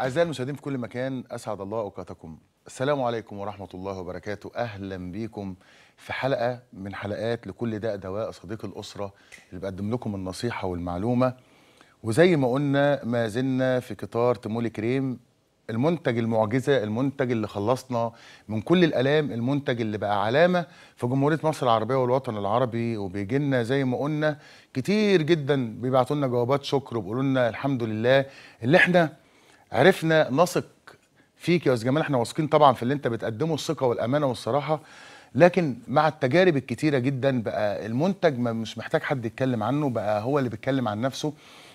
أعزائي المشاهدين في كل مكان أسعد الله أوقاتكم السلام عليكم ورحمة الله وبركاته أهلا بيكم في حلقة من حلقات لكل داء دواء صديق الأسرة اللي بقدم لكم النصيحة والمعلومة وزي ما قلنا ما زلنا في قطار تمولي كريم المنتج المعجزة المنتج اللي خلصنا من كل الألام المنتج اللي بقى علامة في جمهورية مصر العربية والوطن العربي وبيجي لنا زي ما قلنا كتير جدا بيبعتوا لنا جوابات شكر وبيقولوا لنا الحمد لله اللي احنا عرفنا نثق فيك يا استاذ جمال احنا واثقين طبعا في اللي انت بتقدمه الثقه والامانه والصراحه لكن مع التجارب الكتيره جدا بقى المنتج مش محتاج حد يتكلم عنه بقى هو اللي بيتكلم عن نفسه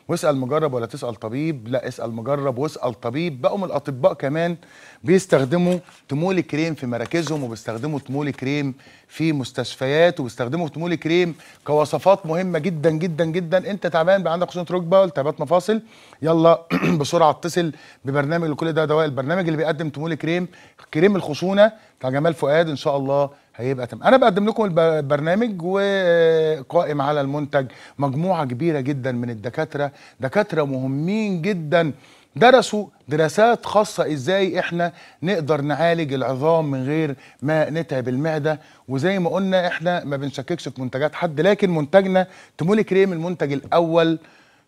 واسال مجرب ولا تسال طبيب لا اسال مجرب واسال طبيب بقوا الاطباء كمان بيستخدموا تمول كريم في مراكزهم وبيستخدموا تمول كريم في مستشفيات وبيستخدموا تمول كريم كوصفات مهمه جدا جدا جدا انت تعبان بقى عندك خشونه ركبه والتهابات مفاصل يلا بسرعه اتصل ببرنامج لكل ده دواء البرنامج اللي بيقدم تمول كريم كريم الخشونه بتاع جمال فؤاد ان شاء الله هيبقى تمام انا بقدم لكم البرنامج وقائم على المنتج مجموعه كبيره جدا من الدكاتره دكاتره مهمين جدا درسوا دراسات خاصة ازاي احنا نقدر نعالج العظام من غير ما نتعب المعدة وزي ما قلنا احنا ما بنشككش في منتجات حد لكن منتجنا تمولي كريم المنتج الاول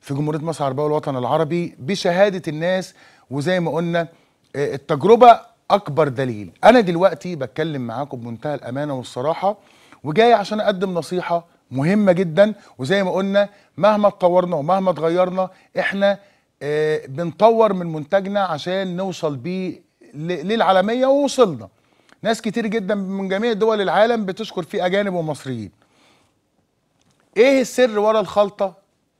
في جمهورية مصر العربية والوطن العربي بشهادة الناس وزي ما قلنا آه، التجربة اكبر دليل انا دلوقتي بتكلم معاكم بمنتهى الامانه والصراحه وجاي عشان اقدم نصيحه مهمه جدا وزي ما قلنا مهما اتطورنا ومهما اتغيرنا احنا آه، بنطور من منتجنا عشان نوصل بيه للعالميه ووصلنا ناس كتير جدا من جميع دول العالم بتشكر فيه اجانب ومصريين ايه السر ورا الخلطه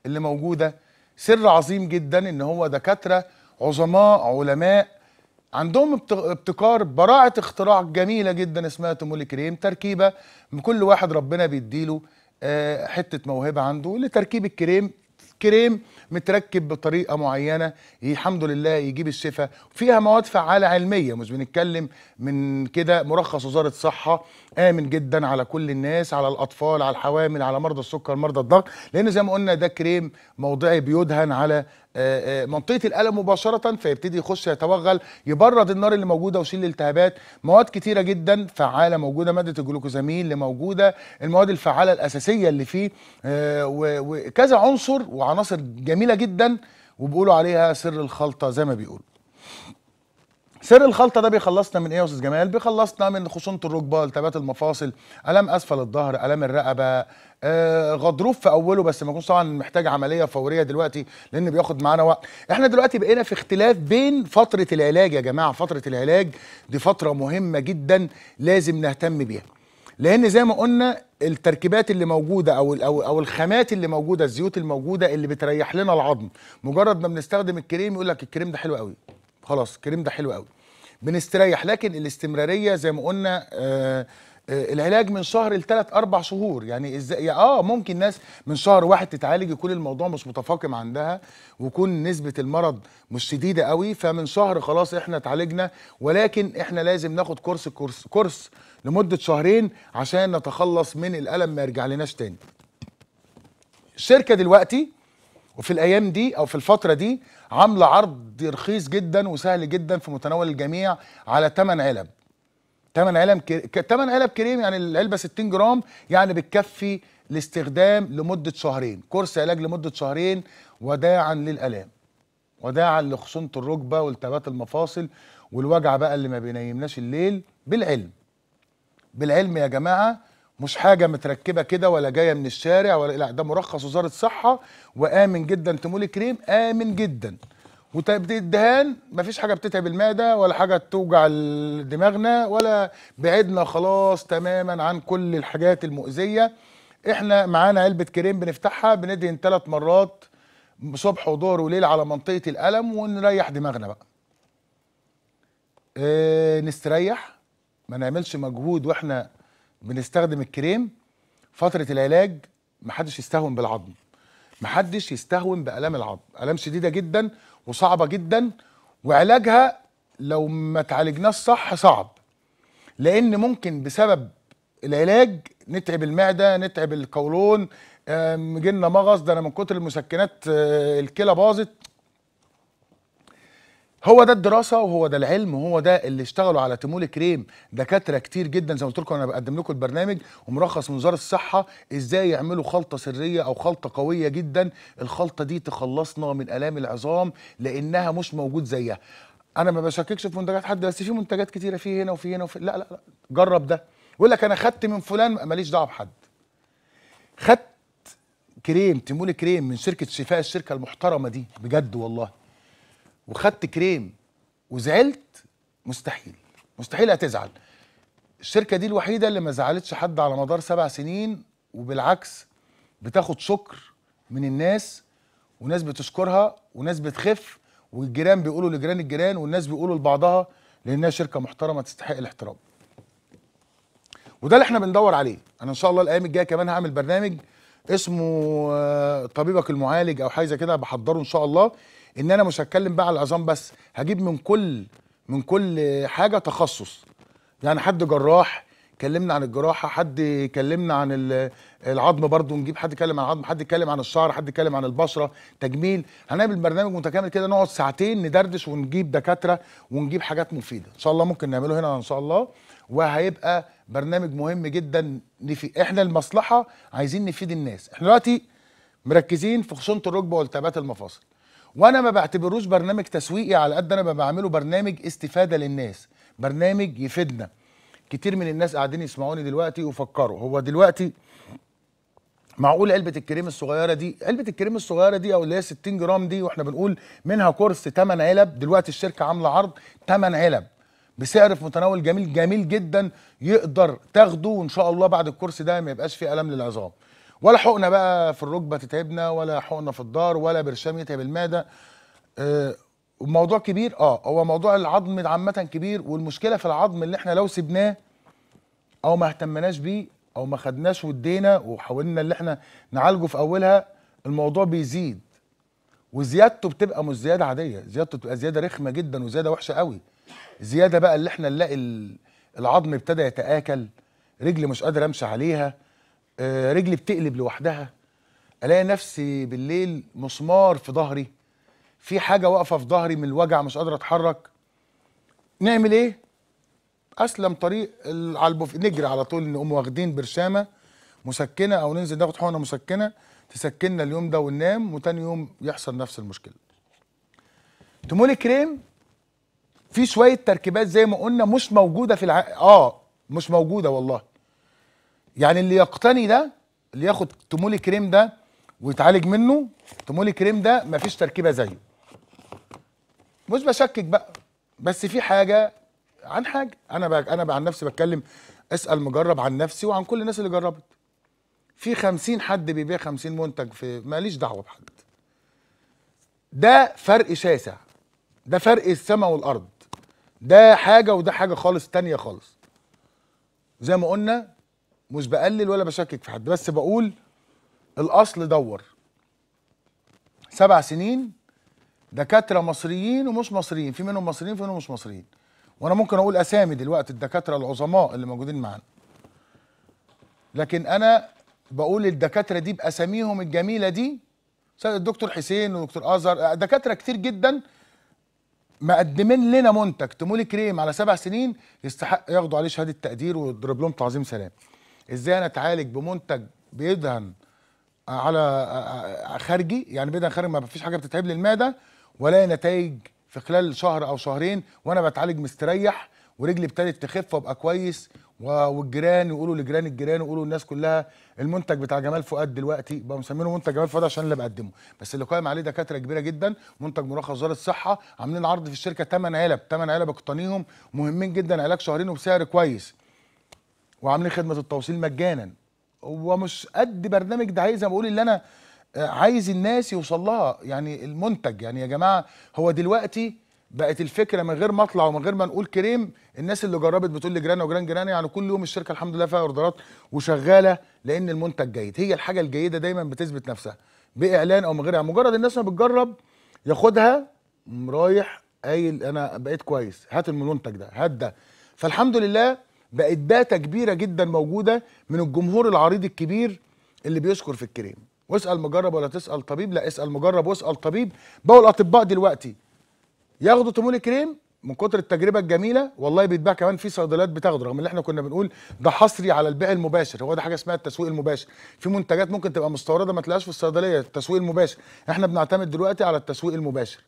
اللي موجوده سر عظيم جدا ان هو دكاتره عظماء علماء عندهم ابتكار براعة اختراع جميلة جدا اسمها تومولي كريم تركيبة من كل واحد ربنا بيديله آه، حتة موهبة عنده لتركيب الكريم كريم متركب بطريقه معينه الحمد لله يجيب الشفاء فيها مواد فعاله علميه مش بنتكلم من كده مرخص وزاره الصحه امن جدا على كل الناس على الاطفال على الحوامل على مرضى السكر مرضى الضغط لان زي ما قلنا ده كريم موضعي بيدهن على آه، آه، منطقه الالم مباشره فيبتدي يخش يتوغل يبرد النار اللي موجوده ويشيل الالتهابات مواد كتيره جدا فعاله موجوده ماده الجلوكوزامين اللي موجوده المواد الفعاله الاساسيه اللي فيه آه، وكذا عنصر وعناصر جميله جدا وبيقولوا عليها سر الخلطه زي ما بيقولوا سر الخلطه ده بيخلصنا من ايه يا استاذ جمال بيخلصنا من خشونه الركبه التبات المفاصل الام اسفل الظهر الام الرقبه آه غضروف في اوله بس ما يكونش طبعا محتاج عمليه فوريه دلوقتي لان بياخد معانا وقت احنا دلوقتي بقينا في اختلاف بين فتره العلاج يا جماعه فتره العلاج دي فتره مهمه جدا لازم نهتم بيها لان زي ما قلنا التركيبات اللي موجوده او او او الخامات اللي موجوده الزيوت الموجوده اللي بتريح لنا العظم مجرد ما بنستخدم الكريم يقول لك الكريم ده حلو قوي خلاص الكريم ده حلو قوي بنستريح لكن الاستمراريه زي ما قلنا آه،, آه العلاج من شهر لثلاث اربع شهور يعني ازاي اه ممكن ناس من شهر واحد تتعالج يكون الموضوع مش متفاقم عندها ويكون نسبه المرض مش شديده قوي فمن شهر خلاص احنا اتعالجنا ولكن احنا لازم ناخد كورس كورس كورس لمده شهرين عشان نتخلص من الالم ما يرجع لناش تاني الشركه دلوقتي وفي الايام دي او في الفتره دي عامله عرض رخيص جدا وسهل جدا في متناول الجميع على 8 علب 8 علب كريم 8 علب كريم يعني العلبه 60 جرام يعني بتكفي لاستخدام لمده شهرين كورس علاج لمده شهرين وداعا للالام وداعا لخصونه الركبه والتهابات المفاصل والوجع بقى اللي ما بينيمناش الليل بالعلم بالعلم يا جماعه مش حاجه متركبه كده ولا جايه من الشارع ولا لا ده مرخص وزاره الصحه وامن جدا تمول كريم امن جدا وتبديل الدهان مفيش حاجه بتتعب المعده ولا حاجه توجع دماغنا ولا بعدنا خلاص تماما عن كل الحاجات المؤذيه احنا معانا علبه كريم بنفتحها بندهن ثلاث مرات صبح وظهر وليل على منطقه الالم ونريح دماغنا بقى اه نستريح ما نعملش مجهود واحنا بنستخدم الكريم فتره العلاج محدش يستهون بالعظم محدش يستهون بالام العظم الام شديده جدا وصعبه جدا وعلاجها لو ما تعالجناش صح صعب لان ممكن بسبب العلاج نتعب المعده نتعب القولون جينا مغص ده انا من كتر المسكنات آه، الكلى باظت هو ده الدراسه وهو ده العلم وهو ده اللي اشتغلوا على تمول كريم دكاتره كتير جدا زي ما قلت لكم انا بقدم لكم البرنامج ومرخص من وزاره الصحه ازاي يعملوا خلطه سريه او خلطه قويه جدا الخلطه دي تخلصنا من الام العظام لانها مش موجود زيها انا ما بشككش في منتجات حد بس في منتجات كتيره في هنا وفي هنا وفي لا لا لا جرب ده يقول لك انا خدت من فلان ماليش دعوه بحد خدت كريم تمول كريم من شركه شفاء الشركه المحترمه دي بجد والله وخدت كريم وزعلت مستحيل مستحيل هتزعل الشركه دي الوحيده اللي ما زعلتش حد على مدار سبع سنين وبالعكس بتاخد شكر من الناس وناس بتشكرها وناس بتخف والجيران بيقولوا لجيران الجيران والناس بيقولوا لبعضها لانها شركه محترمه تستحق الاحترام وده اللي احنا بندور عليه انا ان شاء الله الايام الجايه كمان هعمل برنامج اسمه آه، طبيبك المعالج او حاجه كده بحضره ان شاء الله ان انا مش هتكلم بقى على العظام بس هجيب من كل من كل حاجه تخصص يعني حد جراح كلمنا عن الجراحه حد كلمنا عن العظم برضو نجيب حد يتكلم عن العظم حد يتكلم عن الشعر حد يتكلم عن البشره تجميل هنعمل برنامج متكامل كده نقعد ساعتين ندردش ونجيب دكاتره ونجيب حاجات مفيده ان شاء الله ممكن نعمله هنا ان شاء الله وهيبقى برنامج مهم جدا نفي احنا المصلحه عايزين نفيد الناس احنا دلوقتي مركزين في خشونه الركبه والتهابات المفاصل وانا ما بعتبروش برنامج تسويقي على قد انا ما بعمله برنامج استفاده للناس برنامج يفيدنا كتير من الناس قاعدين يسمعوني دلوقتي وفكروا هو دلوقتي معقول علبة الكريم الصغيرة دي علبة الكريم الصغيرة دي او اللي هي 60 جرام دي واحنا بنقول منها كورس 8 علب دلوقتي الشركة عاملة عرض 8 علب بسعر في متناول جميل جميل جدا يقدر تاخده وان شاء الله بعد الكورس ده ما يبقاش فيه الم للعظام ولا حقنه بقى في الركبه تتعبنا ولا حقنه في الدار ولا برشام يتعب المعده آه موضوع كبير اه هو موضوع العظم عامه كبير والمشكله في العظم اللي احنا لو سبناه او ما اهتمناش بيه او ما خدناش ودينا وحاولنا اللي احنا نعالجه في اولها الموضوع بيزيد وزيادته بتبقى مش زياده عاديه زيادته بتبقى زياده رخمه جدا وزياده وحشه قوي زياده بقى اللي احنا نلاقي العظم ابتدى يتاكل رجل مش قادر امشي عليها آه، رجلي بتقلب لوحدها الاقي نفسي بالليل مسمار في ظهري في حاجه واقفه في ظهري من الوجع مش قادر اتحرك نعمل ايه اسلم طريق على البوف نجري على طول نقوم واخدين برشامه مسكنه او ننزل ناخد حقنه مسكنه تسكننا اليوم ده وننام وتاني يوم يحصل نفس المشكله تمول كريم في شويه تركيبات زي ما قلنا مش موجوده في الع... اه مش موجوده والله يعني اللي يقتني ده اللي ياخد تومولي كريم ده ويتعالج منه تومولي كريم ده مفيش تركيبه زيه مش بشكك بقى بس في حاجه عن حاجه انا بقى انا بقى عن نفسي بتكلم اسال مجرب عن نفسي وعن كل الناس اللي جربت في 50 حد بيبيع 50 منتج في ماليش دعوه بحد ده فرق شاسع ده فرق السماء والارض ده حاجه وده حاجه خالص تانية خالص زي ما قلنا مش بقلل ولا بشكك في حد بس بقول الاصل دور سبع سنين دكاتره مصريين ومش مصريين في منهم مصريين في منهم مش مصريين وانا ممكن اقول اسامي دلوقتي الدكاتره العظماء اللي موجودين معانا لكن انا بقول الدكاتره دي باساميهم الجميله دي الدكتور حسين ودكتور ازهر دكاتره كتير جدا مقدمين لنا منتج تمولي كريم على سبع سنين يستحق ياخدوا عليه شهاده تقدير ويضرب لهم تعظيم سلام ازاي انا اتعالج بمنتج بيدهن على خارجي يعني بيدهن خارجي ما فيش حاجه بتتعب للمعده ولا نتائج في خلال شهر او شهرين وانا بتعالج مستريح ورجلي ابتدت تخف وابقى كويس والجيران يقولوا لجيران الجيران يقولوا الناس كلها المنتج بتاع جمال فؤاد دلوقتي بقى مسمينه منتج جمال فؤاد عشان اللي بقدمه بس اللي قائم عليه دكاتره كبيره جدا منتج مرخص وزاره الصحه عاملين عرض في الشركه 8 علب 8 علب اقتنيهم مهمين جدا علاج شهرين وبسعر كويس وعاملين خدمه التوصيل مجانا ومش قد برنامج ده عايز ما بقول اللي انا آه، عايز الناس يوصل لها يعني المنتج يعني يا جماعه هو دلوقتي بقت الفكره من غير ما اطلع ومن غير ما نقول كريم الناس اللي جربت بتقول لي جيراني وجيران جيراني يعني كل يوم الشركه الحمد لله فيها اوردرات وشغاله لان المنتج جيد هي الحاجه الجيده دايما بتثبت نفسها باعلان او من غيرها مجرد الناس ما بتجرب ياخدها رايح قايل انا بقيت كويس هات المنتج ده هات ده فالحمد لله بقت داتا كبيره جدا موجوده من الجمهور العريض الكبير اللي بيشكر في الكريم واسال مجرب ولا تسال طبيب لا اسال مجرب واسال طبيب بقوا الاطباء دلوقتي ياخدوا تمول الكريم من كتر التجربه الجميله والله بيتباع كمان في صيدليات بتاخده رغم اللي احنا كنا بنقول ده حصري على البيع المباشر هو ده حاجه اسمها التسويق المباشر في منتجات ممكن تبقى مستورده ما تلاقيهاش في الصيدليه التسويق المباشر احنا بنعتمد دلوقتي على التسويق المباشر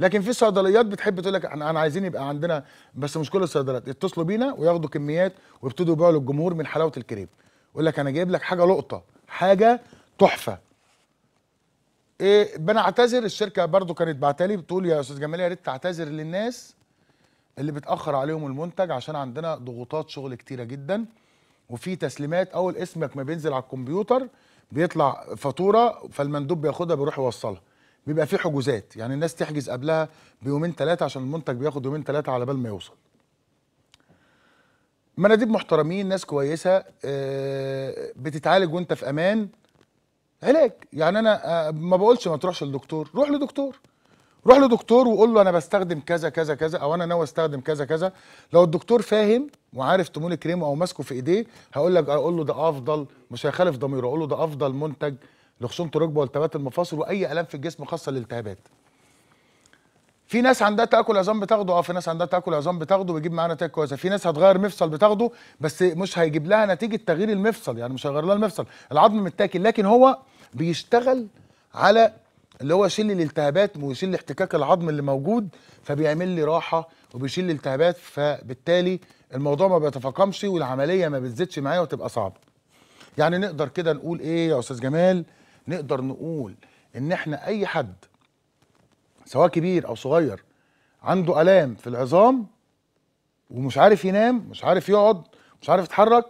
لكن في صيدليات بتحب تقول لك احنا عايزين يبقى عندنا بس مش كل الصيدليات يتصلوا بينا وياخدوا كميات ويبتدوا يبيعوا للجمهور من حلاوه الكريب يقول لك انا جايب لك حاجه لقطه حاجه تحفه ايه بنعتذر الشركه برضو كانت بعتالي بتقول يا استاذ جمال يا ريت تعتذر للناس اللي بتاخر عليهم المنتج عشان عندنا ضغوطات شغل كتيره جدا وفي تسليمات اول اسمك ما بينزل على الكمبيوتر بيطلع فاتوره فالمندوب بياخدها بيروح يوصلها بيبقى في حجوزات يعني الناس تحجز قبلها بيومين ثلاثه عشان المنتج بياخد يومين ثلاثه على بال ما يوصل مناديب محترمين ناس كويسه آه، بتتعالج وانت في امان علاج يعني انا آه، ما بقولش ما تروحش للدكتور روح لدكتور روح لدكتور وقول له انا بستخدم كذا كذا كذا او انا ناوي استخدم كذا كذا لو الدكتور فاهم وعارف تمون كريمه او ماسكه في ايديه هقول لك اقول له ده افضل مش هيخالف ضميره اقول له ده افضل منتج لخصومه الركبه والتهابات المفاصل واي الام في الجسم خاصه الالتهابات في ناس عندها تاكل عظام بتاخده اه في ناس عندها تاكل عظام بتاخده بيجيب معاها نتائج كويسه في ناس هتغير مفصل بتاخده بس مش هيجيب لها نتيجه تغيير المفصل يعني مش هيغير لها المفصل العظم متاكل لكن هو بيشتغل على اللي هو يشيل الالتهابات ويشيل احتكاك العظم اللي موجود فبيعمل لي راحه وبيشيل الالتهابات فبالتالي الموضوع ما بيتفاقمش والعمليه ما بتزيدش معايا وتبقى صعبه يعني نقدر كده نقول ايه يا استاذ جمال نقدر نقول ان احنا اي حد سواء كبير او صغير عنده الام في العظام ومش عارف ينام مش عارف يقعد مش عارف يتحرك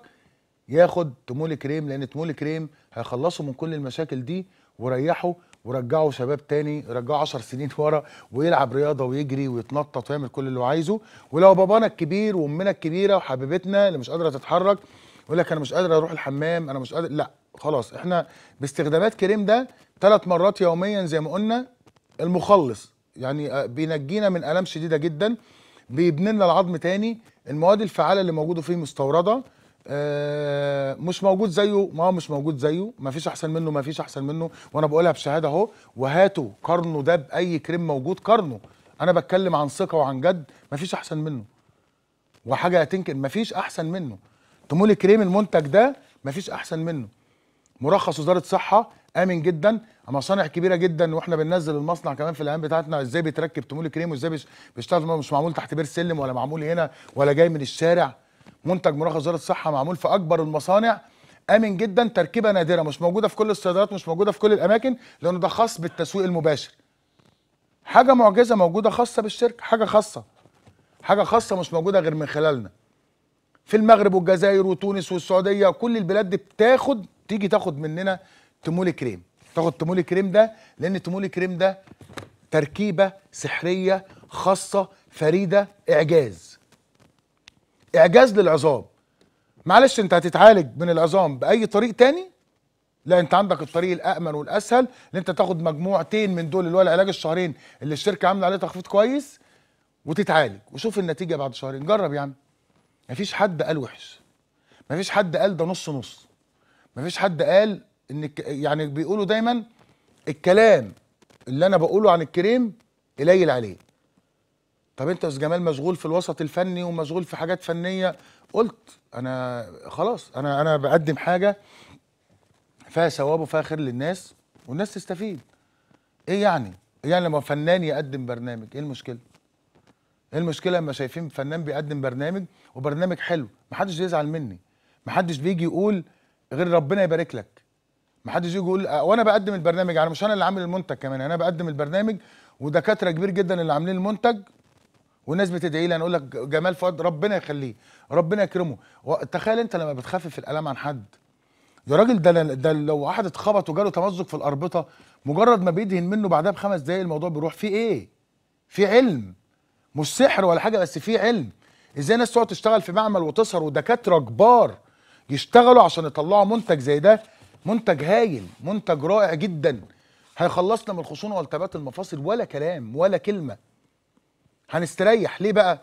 ياخد تمول كريم لان تمول كريم هيخلصه من كل المشاكل دي وريحه ورجعه شباب تاني رجعه 10 سنين ورا ويلعب رياضه ويجري ويتنطط ويعمل كل اللي هو عايزه ولو بابانا الكبير وامنا الكبيره وحبيبتنا اللي مش قادره تتحرك يقول لك انا مش قادر اروح الحمام انا مش قادر لا خلاص احنا باستخدامات كريم ده ثلاث مرات يوميا زي ما قلنا المخلص يعني آه، بينجينا من الام شديده جدا بيبني لنا العظم تاني المواد الفعاله اللي موجوده فيه مستورده آه مش موجود زيه ما هو مش موجود زيه ما فيش احسن منه ما فيش احسن منه وانا بقولها بشهاده اهو وهاتوا قارنوا ده باي كريم موجود قارنوا انا بتكلم عن ثقه وعن جد ما فيش احسن منه وحاجه تنكر ما فيش احسن منه تمول كريم المنتج ده ما فيش احسن منه مرخص وزاره الصحه امن جدا مصانع كبيره جدا واحنا بننزل المصنع كمان في الاعلام بتاعتنا ازاي بيتركب تمول كريم وازاي بيشتغل مش معمول تحت بير سلم ولا معمول هنا ولا جاي من الشارع منتج مرخص وزاره الصحه معمول في اكبر المصانع امن جدا تركيبه نادره مش موجوده في كل الصيدليات مش موجوده في كل الاماكن لانه ده خاص بالتسويق المباشر حاجه معجزه موجوده خاصه بالشركه حاجه خاصه حاجه خاصه مش موجوده غير من خلالنا في المغرب والجزائر وتونس والسعوديه كل البلاد دي بتاخد تيجي تاخد مننا تمول كريم تاخد تمول كريم ده لان تمول كريم ده تركيبه سحريه خاصه فريده اعجاز اعجاز للعظام معلش انت هتتعالج من العظام باي طريق تاني لا انت عندك الطريق الامن والاسهل ان انت تاخد مجموعتين من دول اللي هو العلاج الشهرين اللي الشركه عامله عليه تخفيض كويس وتتعالج وشوف النتيجه بعد شهرين جرب يا عم مفيش حد قال وحش مفيش حد قال ده نص نص مفيش حد قال ان يعني بيقولوا دايما الكلام اللي انا بقوله عن الكريم قليل عليه طب انت يا استاذ جمال مشغول في الوسط الفني ومشغول في حاجات فنيه قلت انا خلاص انا انا بقدم حاجه فيها ثواب وفيها خير للناس والناس تستفيد ايه يعني ايه يعني لما فنان يقدم برنامج ايه المشكله ايه المشكله لما شايفين فنان بيقدم برنامج وبرنامج حلو محدش بيزعل مني محدش بيجي يقول غير ربنا يبارك لك ما حدش يجي يقول وانا بقدم البرنامج انا يعني مش انا اللي عامل المنتج كمان انا بقدم البرنامج ودكاتره كبير جدا اللي عاملين المنتج والناس بتدعي لي انا اقول لك جمال فؤاد ربنا يخليه ربنا يكرمه تخيل انت لما بتخفف الالم عن حد يا راجل ده ده لو واحد اتخبط وجاله تمزق في الاربطه مجرد ما بيدهن منه بعدها بخمس دقايق الموضوع بيروح في ايه؟ في علم مش سحر ولا حاجه بس في علم ازاي الناس تقعد تشتغل في معمل وتسهر ودكاتره كبار يشتغلوا عشان يطلعوا منتج زي ده منتج هايل منتج رائع جدا هيخلصنا من الخصونه والتبات المفاصل ولا كلام ولا كلمه هنستريح ليه بقى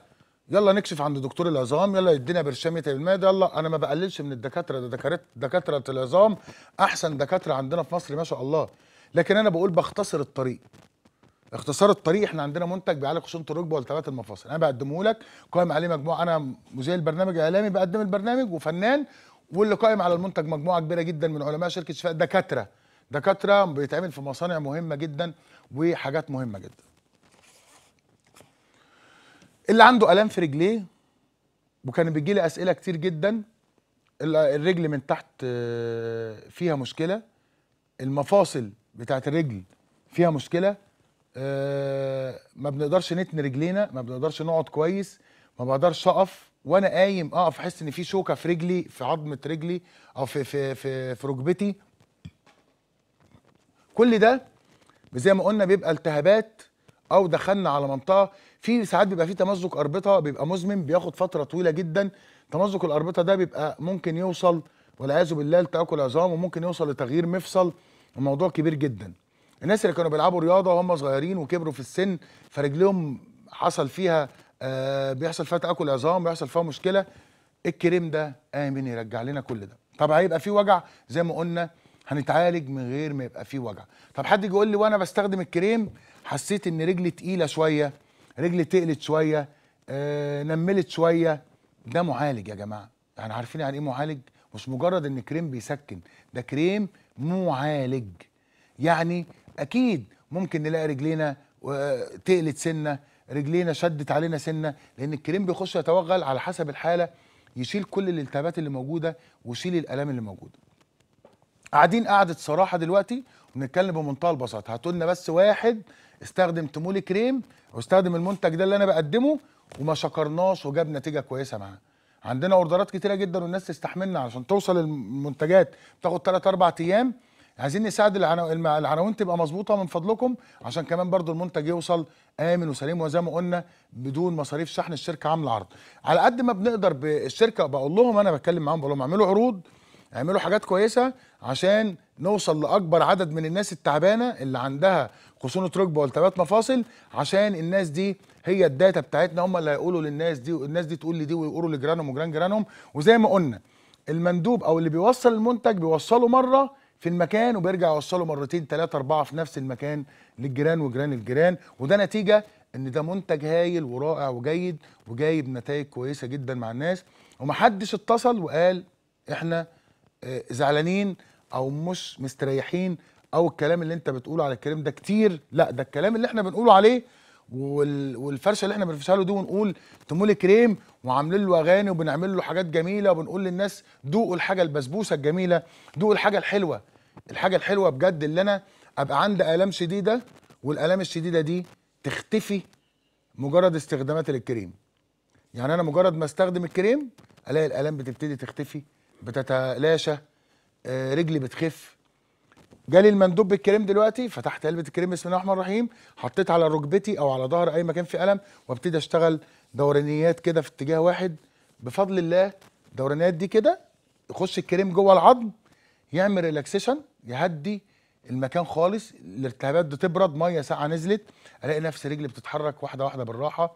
يلا نكشف عند دكتور العظام يلا يدينا برشامه المعده يلا انا ما بقللش من الدكاتره ده دكاتره العظام احسن دكاتره عندنا في مصر ما شاء الله لكن انا بقول بختصر الطريق اختصار الطريق احنا عندنا منتج بيعالج خشونه الركبه والتهابات المفاصل انا بقدمه لك قائم عليه مجموعه انا مذيع البرنامج اعلامي بقدم البرنامج وفنان واللي قائم على المنتج مجموعه كبيره جدا من علماء شركه شفاء دكاتره دكاتره بيتعمل في مصانع مهمه جدا وحاجات مهمه جدا اللي عنده الام في رجليه وكان بيجي لي اسئله كتير جدا الرجل من تحت آه، فيها مشكله المفاصل بتاعت الرجل فيها مشكله آه، ما بنقدرش نتن رجلينا ما بنقدرش نقعد كويس ما بقدرش اقف وانا قايم اقف اه، احس ان في شوكه في رجلي في عظمه رجلي او في في في, في ركبتي كل ده زي ما قلنا بيبقى التهابات او دخلنا على منطقه في ساعات بيبقى في تمزق اربطه بيبقى مزمن بياخد فتره طويله جدا تمزق الاربطه ده بيبقى ممكن يوصل والعياذ بالله لتاكل عظام وممكن يوصل لتغيير مفصل الموضوع كبير جدا الناس اللي كانوا بيلعبوا رياضه وهم صغيرين وكبروا في السن فرجلهم حصل فيها آه، بيحصل فيها تاكل عظام بيحصل فيها مشكله الكريم ده امن يرجع لنا كل ده طب هيبقى في وجع زي ما قلنا هنتعالج من غير ما يبقى في وجع طب حد يجي يقول لي وانا بستخدم الكريم حسيت ان رجلي تقيله شويه رجلي تقلت شويه آه نملت شويه ده معالج يا جماعه يعني عارفين يعني ايه معالج مش مجرد ان كريم بيسكن ده كريم معالج يعني اكيد ممكن نلاقي رجلينا تقلت سنه رجلينا شدت علينا سنه لان الكريم بيخش يتوغل على حسب الحاله يشيل كل الالتهابات اللي موجوده ويشيل الالام اللي موجوده قاعدين قعده صراحه دلوقتي وبنتكلم بمنتهى البساطه لنا بس واحد استخدم تمولي كريم واستخدم المنتج ده اللي انا بقدمه وما شكرناش وجاب نتيجه كويسه معاه عندنا اوردرات كتيره جدا والناس تستحملنا عشان توصل المنتجات بتاخد 3 4 ايام عايزين نساعد العناوين تبقى مظبوطه من فضلكم عشان كمان برضو المنتج يوصل امن وسليم وزي ما قلنا بدون مصاريف شحن الشركه عامله عرض على قد ما بنقدر بالشركه بقول لهم انا بتكلم معاهم بقول لهم اعملوا عروض اعملوا حاجات كويسه عشان نوصل لاكبر عدد من الناس التعبانه اللي عندها خصونه ركبه والتبات مفاصل عشان الناس دي هي الداتا بتاعتنا هم اللي هيقولوا للناس دي والناس دي تقول لدي ويقولوا لجيرانهم وجيران جيرانهم وزي ما قلنا المندوب او اللي بيوصل المنتج بيوصله مره في المكان وبيرجع يوصله مرتين ثلاثة أربعة في نفس المكان للجيران وجيران الجيران وده نتيجة إن ده منتج هايل ورائع وجيد وجايب نتائج كويسة جدا مع الناس ومحدش اتصل وقال إحنا آه، زعلانين أو مش مستريحين أو الكلام اللي أنت بتقوله على الكلام ده كتير لا ده الكلام اللي إحنا بنقوله عليه والفرشه اللي احنا بنفرشها له دي ونقول تمول كريم وعاملين له اغاني وبنعمل له حاجات جميله وبنقول للناس ذوقوا الحاجه البسبوسه الجميله ذوقوا الحاجه الحلوه الحاجه الحلوه بجد اللي انا ابقى عندي الام شديده والالام الشديده دي تختفي مجرد استخداماتي للكريم يعني انا مجرد ما استخدم الكريم الاقي الالام بتبتدي تختفي بتتلاشى آه، رجلي بتخف جالي المندوب بالكريم دلوقتي فتحت علبه الكريم بسم الله الرحمن الرحيم حطيت على ركبتي او على ظهر اي مكان في الم وابتدي اشتغل دورانيات كده في اتجاه واحد بفضل الله الدورانيات دي كده يخش الكريم جوه العظم يعمل ريلاكسيشن يهدي المكان خالص الالتهابات دي تبرد ميه ساقعه نزلت الاقي نفس رجلي بتتحرك واحده واحده بالراحه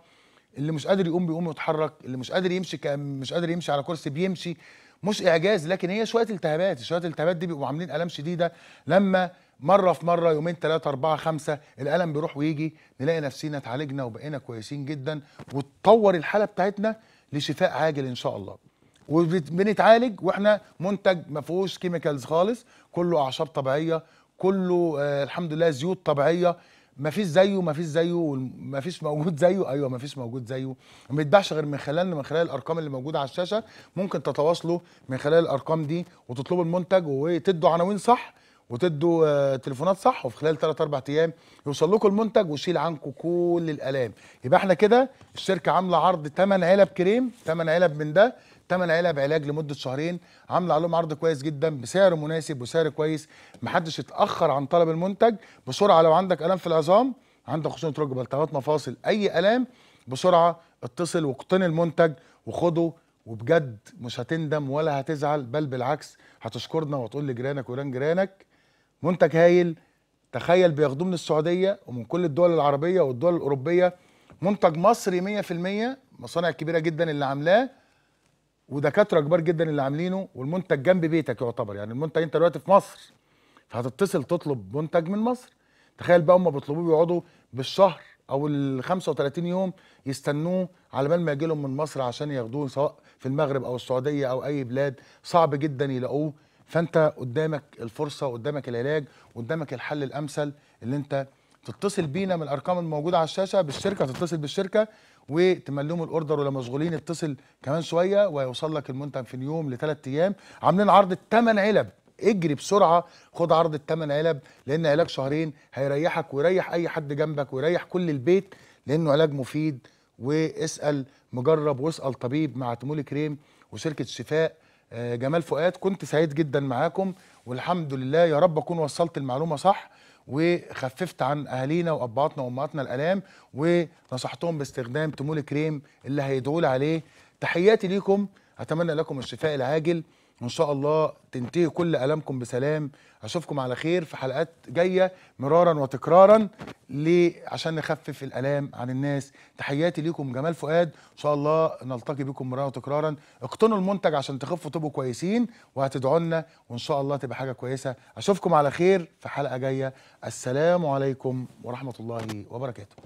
اللي مش قادر يقوم بيقوم يتحرك اللي مش قادر يمشي مش قادر يمشي على كرسي بيمشي مش اعجاز لكن هي شويه التهابات شويه التهابات دي بيبقوا عاملين الام شديده لما مره في مره يومين ثلاثه اربعه خمسه الالم بيروح ويجي نلاقي نفسينا اتعالجنا وبقينا كويسين جدا وتطور الحاله بتاعتنا لشفاء عاجل ان شاء الله وبنتعالج واحنا منتج ما فيهوش كيميكالز خالص كله اعشاب طبيعيه كله آه الحمد لله زيوت طبيعيه ما فيش زيه ما فيش زيه ما فيش موجود زيه ايوه ما فيش موجود زيه ما بيتباعش غير من خلال من خلال الارقام اللي موجوده على الشاشه ممكن تتواصلوا من خلال الارقام دي وتطلبوا المنتج وتدوا عناوين صح وتدوا آه، تليفونات صح وفي خلال 3 4 ايام يوصل لكم المنتج ويشيل عنكم كل الالام يبقى احنا كده الشركه عامله عرض 8 علب كريم 8 علب من ده ثمان علب علاج لمده شهرين عامله عليهم عرض كويس جدا بسعر مناسب وسعر كويس محدش يتاخر عن طلب المنتج بسرعه لو عندك الام في العظام عندك خشونه رجل التهابات مفاصل اي الام بسرعه اتصل واقتن المنتج وخده وبجد مش هتندم ولا هتزعل بل بالعكس هتشكرنا وتقول لجيرانك وجيران جيرانك منتج هايل تخيل بياخدوه من السعوديه ومن كل الدول العربيه والدول الاوروبيه منتج مصري 100% مصانع كبيره جدا اللي عاملاه ودكاتره كبار جدا اللي عاملينه والمنتج جنب بيتك يعتبر يعني المنتج انت دلوقتي في مصر فهتتصل تطلب منتج من مصر تخيل بقى هم بيطلبوه بيقعدوا بالشهر او ال 35 يوم يستنوه على بال ما يجي لهم من مصر عشان ياخدوه سواء في المغرب او السعوديه او اي بلاد صعب جدا يلاقوه فانت قدامك الفرصه قدامك العلاج قدامك الحل الامثل اللي انت تتصل بينا من الارقام الموجوده على الشاشه بالشركه تتصل بالشركه وتملهم الاوردر ولو مشغولين اتصل كمان شويه وهيوصل لك المنتج في اليوم لثلاث ايام عاملين عرض الثمان علب اجري بسرعه خد عرض الثمان علب لان علاج شهرين هيريحك ويريح اي حد جنبك ويريح كل البيت لانه علاج مفيد واسال مجرب واسال طبيب مع تمول كريم وشركه شفاء آه، جمال فؤاد كنت سعيد جدا معاكم والحمد لله يا رب اكون وصلت المعلومه صح وخففت عن اهالينا وابهاتنا وامهاتنا الالام ونصحتهم باستخدام تمول كريم اللي هيدعوا عليه تحياتي ليكم اتمنى لكم الشفاء العاجل وان شاء الله تنتهي كل الامكم بسلام اشوفكم على خير في حلقات جايه مرارا وتكرارا عشان نخفف الالام عن الناس تحياتي ليكم جمال فؤاد ان شاء الله نلتقي بكم مرارا وتكرارا اقتنوا المنتج عشان تخفوا تبقوا كويسين وهتدعوا لنا وان شاء الله تبقى حاجه كويسه اشوفكم على خير في حلقه جايه السلام عليكم ورحمه الله وبركاته